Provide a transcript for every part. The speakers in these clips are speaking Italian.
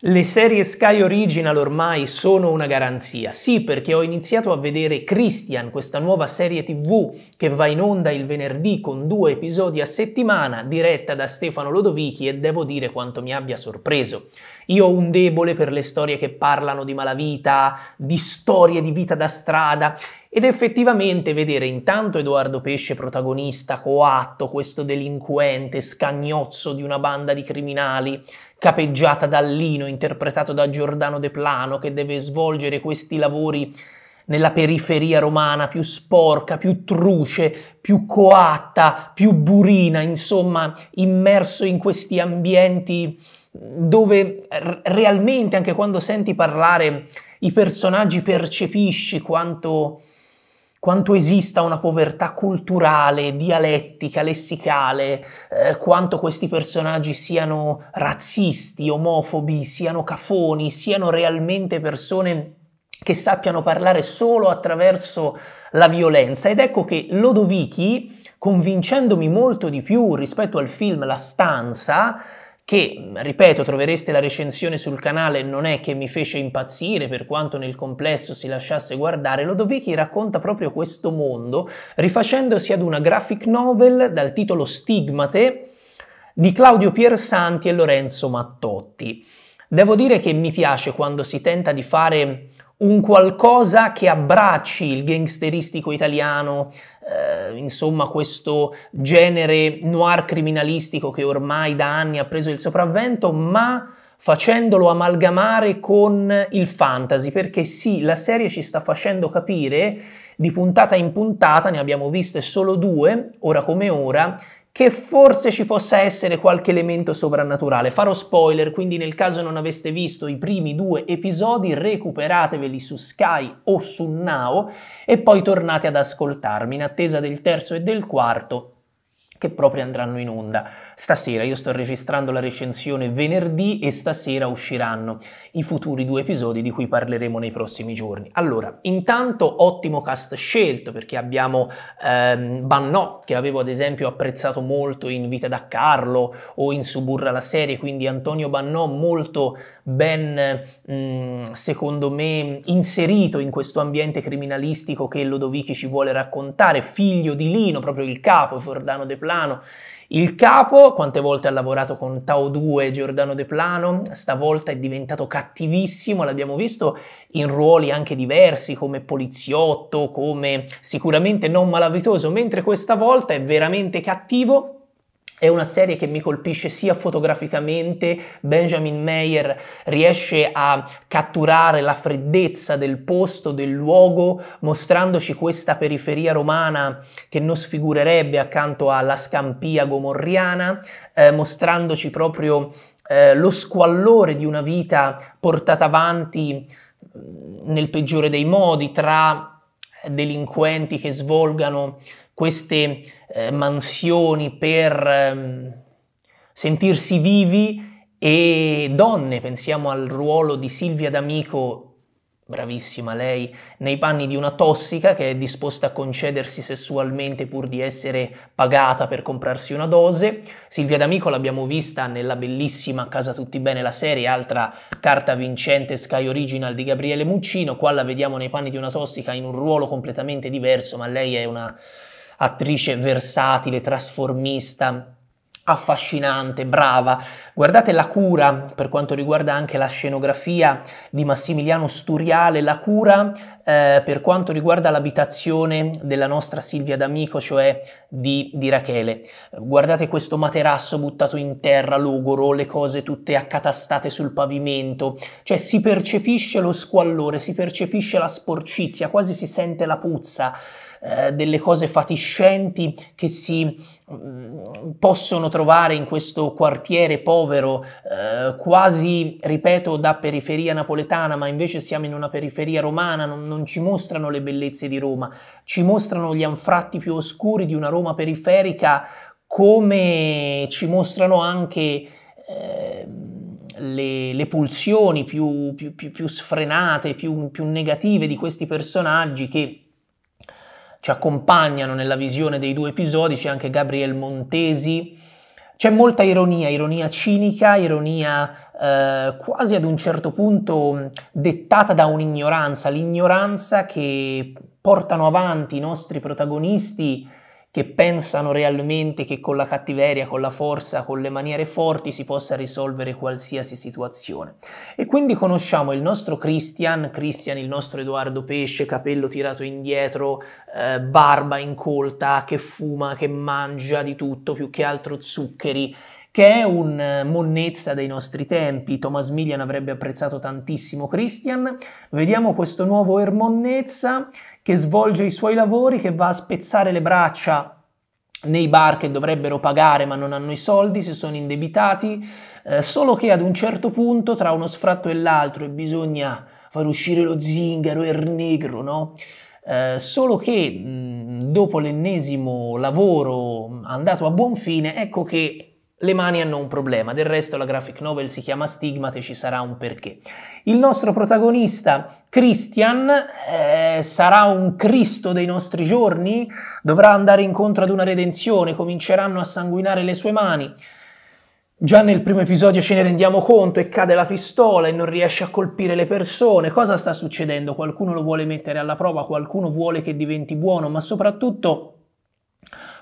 Le serie Sky Original ormai sono una garanzia. Sì, perché ho iniziato a vedere Christian, questa nuova serie TV che va in onda il venerdì con due episodi a settimana, diretta da Stefano Lodovichi e devo dire quanto mi abbia sorpreso. Io ho un debole per le storie che parlano di malavita, di storie di vita da strada ed effettivamente vedere intanto Edoardo Pesce protagonista, coatto, questo delinquente, scagnozzo di una banda di criminali, capeggiata da Lino, interpretato da Giordano De Plano, che deve svolgere questi lavori nella periferia romana più sporca, più truce, più coatta, più burina, insomma, immerso in questi ambienti dove realmente anche quando senti parlare i personaggi percepisci quanto quanto esista una povertà culturale, dialettica, lessicale, eh, quanto questi personaggi siano razzisti, omofobi, siano cafoni, siano realmente persone che sappiano parlare solo attraverso la violenza. Ed ecco che Lodovichi, convincendomi molto di più rispetto al film La stanza, che, ripeto, trovereste la recensione sul canale, non è che mi fece impazzire per quanto nel complesso si lasciasse guardare, Lodovichi racconta proprio questo mondo rifacendosi ad una graphic novel dal titolo Stigmate di Claudio Piersanti e Lorenzo Mattotti. Devo dire che mi piace quando si tenta di fare un qualcosa che abbracci il gangsteristico italiano, eh, insomma questo genere noir criminalistico che ormai da anni ha preso il sopravvento, ma facendolo amalgamare con il fantasy, perché sì, la serie ci sta facendo capire di puntata in puntata, ne abbiamo viste solo due, ora come ora, che forse ci possa essere qualche elemento sovrannaturale. Farò spoiler, quindi nel caso non aveste visto i primi due episodi, recuperateveli su Sky o su Now e poi tornate ad ascoltarmi in attesa del terzo e del quarto che proprio andranno in onda. Stasera io sto registrando la recensione venerdì e stasera usciranno i futuri due episodi di cui parleremo nei prossimi giorni. Allora, intanto ottimo cast scelto perché abbiamo ehm, Bannò che avevo ad esempio apprezzato molto in Vita da Carlo o in Suburra la serie, quindi Antonio Bannò molto ben mh, mm, secondo me inserito in questo ambiente criminalistico che Lodovici ci vuole raccontare, figlio di Lino, proprio il capo Giordano De Plano. Il capo, quante volte ha lavorato con Tao 2 Giordano De Plano, stavolta è diventato cattivissimo, l'abbiamo visto in ruoli anche diversi come poliziotto, come sicuramente non malavitoso, mentre questa volta è veramente cattivo è una serie che mi colpisce sia fotograficamente, Benjamin Meyer riesce a catturare la freddezza del posto, del luogo, mostrandoci questa periferia romana che non sfigurerebbe accanto alla scampia gomorriana, eh, mostrandoci proprio eh, lo squallore di una vita portata avanti mm, nel peggiore dei modi tra delinquenti che svolgano queste eh, mansioni per eh, sentirsi vivi e donne, pensiamo al ruolo di Silvia D'Amico bravissima lei, nei panni di una tossica che è disposta a concedersi sessualmente pur di essere pagata per comprarsi una dose. Silvia D'Amico l'abbiamo vista nella bellissima Casa Tutti Bene la serie, altra carta vincente Sky Original di Gabriele Muccino, qua la vediamo nei panni di una tossica in un ruolo completamente diverso, ma lei è una attrice versatile, trasformista, affascinante, brava. Guardate la cura per quanto riguarda anche la scenografia di Massimiliano Sturiale, la cura eh, per quanto riguarda l'abitazione della nostra Silvia D'Amico, cioè di, di Rachele. Guardate questo materasso buttato in terra, logoro, le cose tutte accatastate sul pavimento, cioè si percepisce lo squallore, si percepisce la sporcizia, quasi si sente la puzza eh, delle cose fatiscenti che si mm, possono trovare in questo quartiere povero, eh, quasi, ripeto, da periferia napoletana, ma invece siamo in una periferia romana, non, non ci mostrano le bellezze di Roma, ci mostrano gli anfratti più oscuri di una Roma periferica come ci mostrano anche eh, le, le, pulsioni più, più, più, più sfrenate, più negative di questi personaggi che ci accompagnano nella visione dei due episodi, c'è anche Gabriel Montesi, c'è molta ironia, ironia cinica, ironia eh, quasi ad un certo punto mm, dettata da un'ignoranza, l'ignoranza che portano avanti i nostri protagonisti che pensano realmente che con la cattiveria, con la forza, con le maniere forti si possa risolvere qualsiasi situazione. E quindi conosciamo il nostro Christian, Christian il nostro Edoardo Pesce, capello tirato indietro, eh, barba incolta, che fuma, che mangia di tutto, più che altro zuccheri che è un eh, monnezza dei nostri tempi. Thomas Millian avrebbe apprezzato tantissimo Christian. Vediamo questo nuovo Ermonnezza che svolge i suoi lavori, che va a spezzare le braccia nei bar che dovrebbero pagare ma non hanno i soldi, se sono indebitati, eh, solo che ad un certo punto tra uno sfratto e l'altro e bisogna far uscire lo zingaro e er il negro, no? Eh, solo che mh, mm, dopo l'ennesimo lavoro andato a buon fine, ecco che le mani hanno un problema, del resto la graphic novel si chiama Stigmate, ci sarà un perché. Il nostro protagonista, Christian, eh, sarà un Cristo dei nostri giorni? Dovrà andare incontro ad una redenzione, cominceranno a sanguinare le sue mani. Già nel primo episodio ce ne rendiamo conto e cade la pistola e non riesce a colpire le persone. Cosa sta succedendo? Qualcuno lo vuole mettere alla prova, qualcuno vuole che diventi buono, ma soprattutto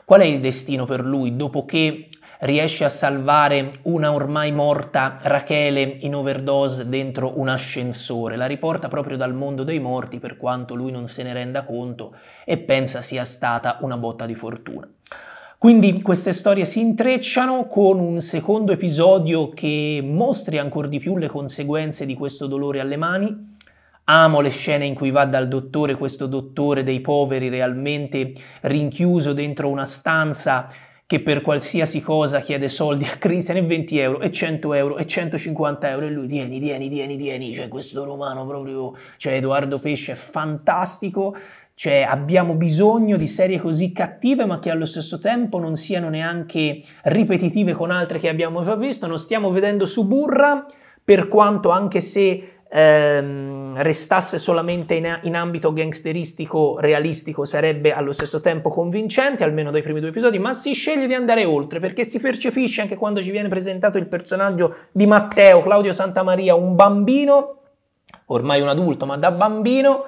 qual è il destino per lui dopo che riesce a salvare una ormai morta Rachele in overdose dentro un ascensore, la riporta proprio dal mondo dei morti per quanto lui non se ne renda conto e pensa sia stata una botta di fortuna. Quindi queste storie si intrecciano con un secondo episodio che mostri ancora di più le conseguenze di questo dolore alle mani. Amo le scene in cui va dal dottore, questo dottore dei poveri realmente rinchiuso dentro una stanza che per qualsiasi cosa chiede soldi a Christian e 20 euro e 100 euro e 150 euro e lui tieni, tieni, tieni, tieni, cioè questo romano proprio, cioè Edoardo Pesce è fantastico, cioè abbiamo bisogno di serie così cattive ma che allo stesso tempo non siano neanche ripetitive con altre che abbiamo già visto, non stiamo vedendo Suburra per quanto anche se ehm, restasse solamente in, in, ambito gangsteristico realistico sarebbe allo stesso tempo convincente, almeno dai primi due episodi, ma si sceglie di andare oltre perché si percepisce anche quando ci viene presentato il personaggio di Matteo, Claudio Santamaria, un bambino, ormai un adulto, ma da bambino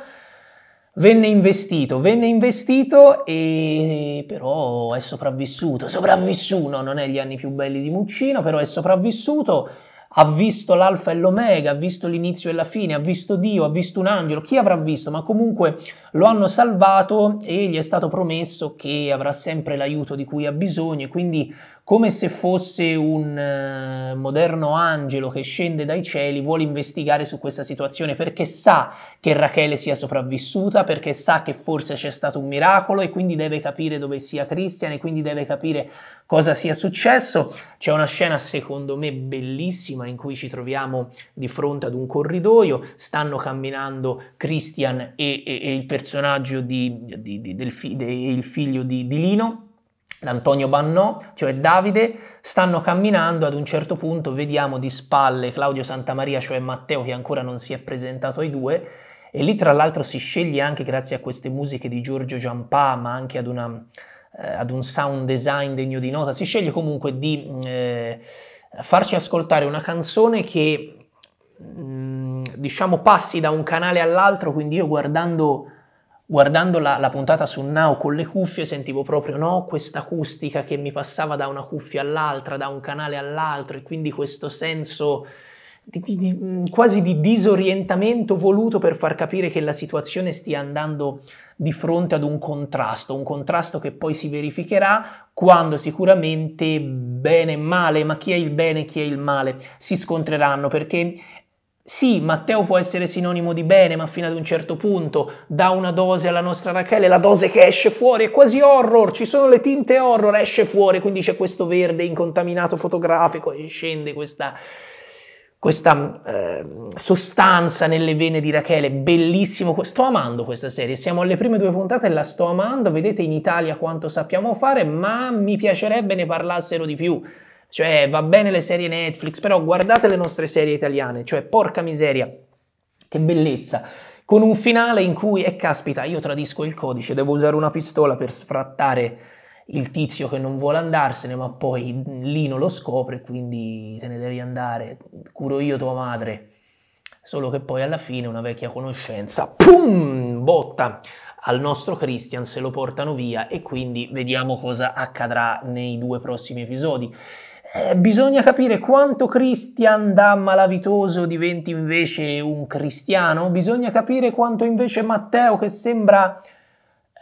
venne investito, venne investito e però è sopravvissuto, sopravvissuto, non è gli anni più belli di Muccino, però è sopravvissuto ha visto l'alfa e l'omega, ha visto l'inizio e la fine, ha visto Dio, ha visto un angelo, chi avrà visto, ma comunque lo hanno salvato e gli è stato promesso che avrà sempre l'aiuto di cui ha bisogno, e quindi come se fosse un eh, moderno angelo che scende dai cieli, vuole investigare su questa situazione perché sa che Rachele sia sopravvissuta, perché sa che forse c'è stato un miracolo e quindi deve capire dove sia Christian e quindi deve capire cosa sia successo. C'è una scena secondo me bellissima bellissima in cui ci troviamo di fronte ad un corridoio, stanno camminando Christian e, e, e il personaggio di, di, di, del fi, de, il figlio di, di Lino, Antonio Bannò, cioè Davide, stanno camminando, ad un certo punto vediamo di spalle Claudio Santamaria, cioè Matteo che ancora non si è presentato ai due, e lì tra l'altro si sceglie anche grazie a queste musiche di Giorgio Giampà, ma anche ad, una, eh, ad un sound design degno di nota, si sceglie comunque di... Mm, eh, farci ascoltare una canzone che mm, diciamo passi da un canale all'altro, quindi io guardando, guardando la, la, puntata su Now con le cuffie sentivo proprio no, questa acustica che mi passava da una cuffia all'altra, da un canale all'altro e quindi questo senso di, di, mm, quasi di disorientamento voluto per far capire che la situazione stia andando di fronte ad un contrasto, un contrasto che poi si verificherà quando sicuramente bene e male, ma chi è il bene e chi è il male, si scontreranno perché sì, Matteo può essere sinonimo di bene, ma fino ad un certo punto dà una dose alla nostra Rachele, la dose che esce fuori è quasi horror, ci sono le tinte horror, esce fuori, quindi c'è questo verde incontaminato fotografico e scende questa questa eh, sostanza nelle vene di Rachele, bellissimo, sto amando questa serie, siamo alle prime due puntate e la sto amando, vedete in Italia quanto sappiamo fare, ma mi piacerebbe ne parlassero di più, cioè va bene le serie Netflix, però guardate le nostre serie italiane, cioè porca miseria, che bellezza, con un finale in cui, e eh, caspita, io tradisco il codice, devo usare una pistola per sfrattare il tizio che non vuole andarsene, ma poi Lino lo scopre, quindi te ne devi andare, curo io tua madre. Solo che poi alla fine una vecchia conoscenza, pum, botta al nostro Christian, se lo portano via e quindi vediamo cosa accadrà nei due prossimi episodi. Eh, bisogna capire quanto Christian da malavitoso diventi invece un cristiano, bisogna capire quanto invece Matteo che sembra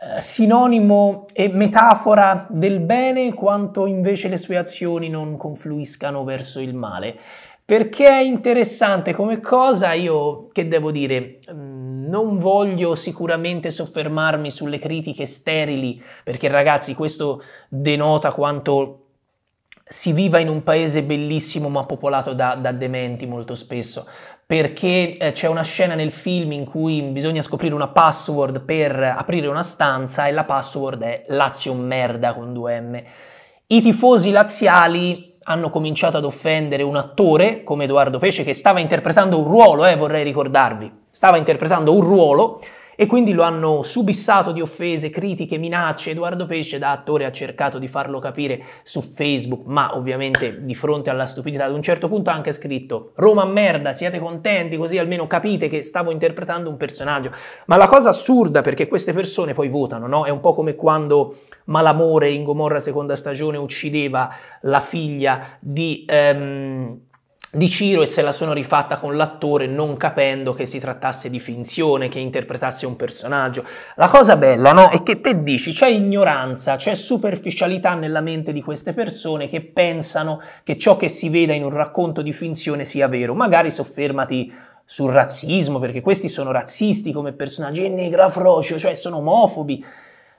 eh, sinonimo e metafora del bene quanto invece le sue azioni non confluiscano verso il male. Perché è interessante come cosa, io che devo dire, mm, non voglio sicuramente soffermarmi sulle critiche sterili, perché ragazzi questo denota quanto si viva in un paese bellissimo ma popolato da, da dementi molto spesso perché eh, c'è una scena nel film in cui bisogna scoprire una password per aprire una stanza e la password è Lazio merda con due m I tifosi laziali hanno cominciato ad offendere un attore come Edoardo Pesce che stava interpretando un ruolo, eh, vorrei ricordarvi, stava interpretando un ruolo e quindi lo hanno subissato di offese, critiche, minacce. Edoardo Pesce da attore ha cercato di farlo capire su Facebook, ma ovviamente di fronte alla stupidità ad un certo punto ha anche scritto Roma merda, siete contenti così almeno capite che stavo interpretando un personaggio. Ma la cosa assurda perché queste persone poi votano, no? È un po' come quando Malamore in Gomorra seconda stagione uccideva la figlia di... Um, di Ciro e se la sono rifatta con l'attore non capendo che si trattasse di finzione, che interpretasse un personaggio. La cosa bella, no, è che te dici c'è ignoranza, c'è superficialità nella mente di queste persone che pensano che ciò che si veda in un racconto di finzione sia vero. Magari soffermati sul razzismo, perché questi sono razzisti come personaggi, e negra frocio, cioè sono omofobi.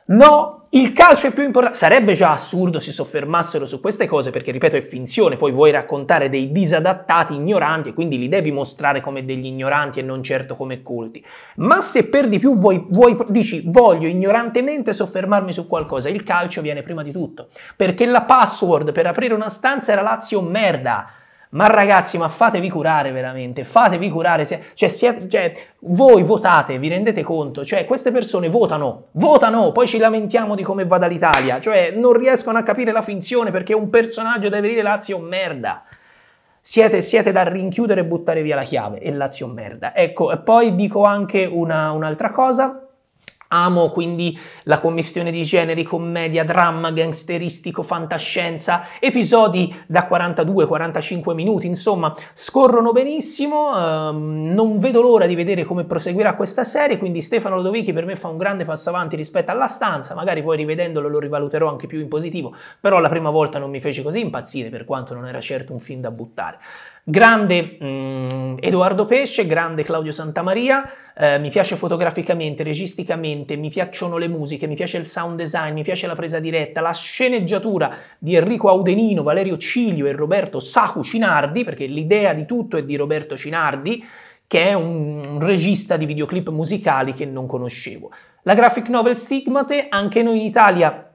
No, il calcio è più importante. Sarebbe già assurdo si soffermassero su queste cose perché, ripeto, è finzione. Poi vuoi raccontare dei disadattati ignoranti e quindi li devi mostrare come degli ignoranti e non certo come colti. Ma se per di più vuoi, vuoi, dici voglio ignorantemente soffermarmi su qualcosa, il calcio viene prima di tutto. Perché la password per aprire una stanza era Lazio merda. Ma ragazzi, ma fatevi curare veramente, fatevi curare, se, cioè, siete, cioè, voi votate, vi rendete conto? Cioè queste persone votano, votano, poi ci lamentiamo di come vada l'Italia, cioè non riescono a capire la finzione perché un personaggio deve dire Lazio merda. Siete, siete, da rinchiudere e buttare via la chiave. E Lazio merda. Ecco, e poi dico anche una, un'altra cosa. Amo quindi la commissione di generi, commedia, dramma, gangsteristico, fantascienza, episodi da 42-45 minuti, insomma, scorrono benissimo, ehm, non vedo l'ora di vedere come proseguirà questa serie, quindi Stefano Lodovichi per me fa un grande passo avanti rispetto alla stanza, magari poi rivedendolo lo rivaluterò anche più in positivo, però la prima volta non mi fece così impazzire per quanto non era certo un film da buttare. Grande mh, mm, Edoardo Pesce, grande Claudio Santamaria, eh, mi piace fotograficamente, registicamente, mi piacciono le musiche, mi piace il sound design, mi piace la presa diretta, la sceneggiatura di Enrico Audenino, Valerio Ciglio e Roberto Sacu Cinardi, perché l'idea di tutto è di Roberto Cinardi, che è un regista di videoclip musicali che non conoscevo. La graphic novel Stigmate, anche noi in Italia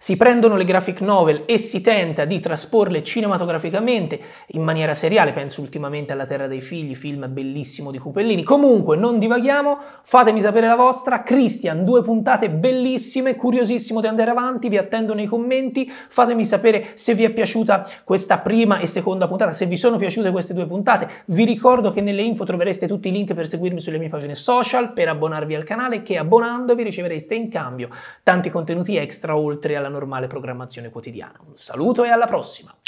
si prendono le graphic novel e si tenta di trasporle cinematograficamente in maniera seriale, penso ultimamente alla Terra dei Figli, film bellissimo di Cupellini. Comunque, non divaghiamo, fatemi sapere la vostra. Christian, due puntate bellissime, curiosissimo di andare avanti, vi attendo nei commenti, fatemi sapere se vi è piaciuta questa prima e seconda puntata, se vi sono piaciute queste due puntate. Vi ricordo che nelle info trovereste tutti i link per seguirmi sulle mie pagine social, per abbonarvi al canale, che abbonandovi ricevereste in cambio tanti contenuti extra oltre alla della normale programmazione quotidiana. Un saluto e alla prossima!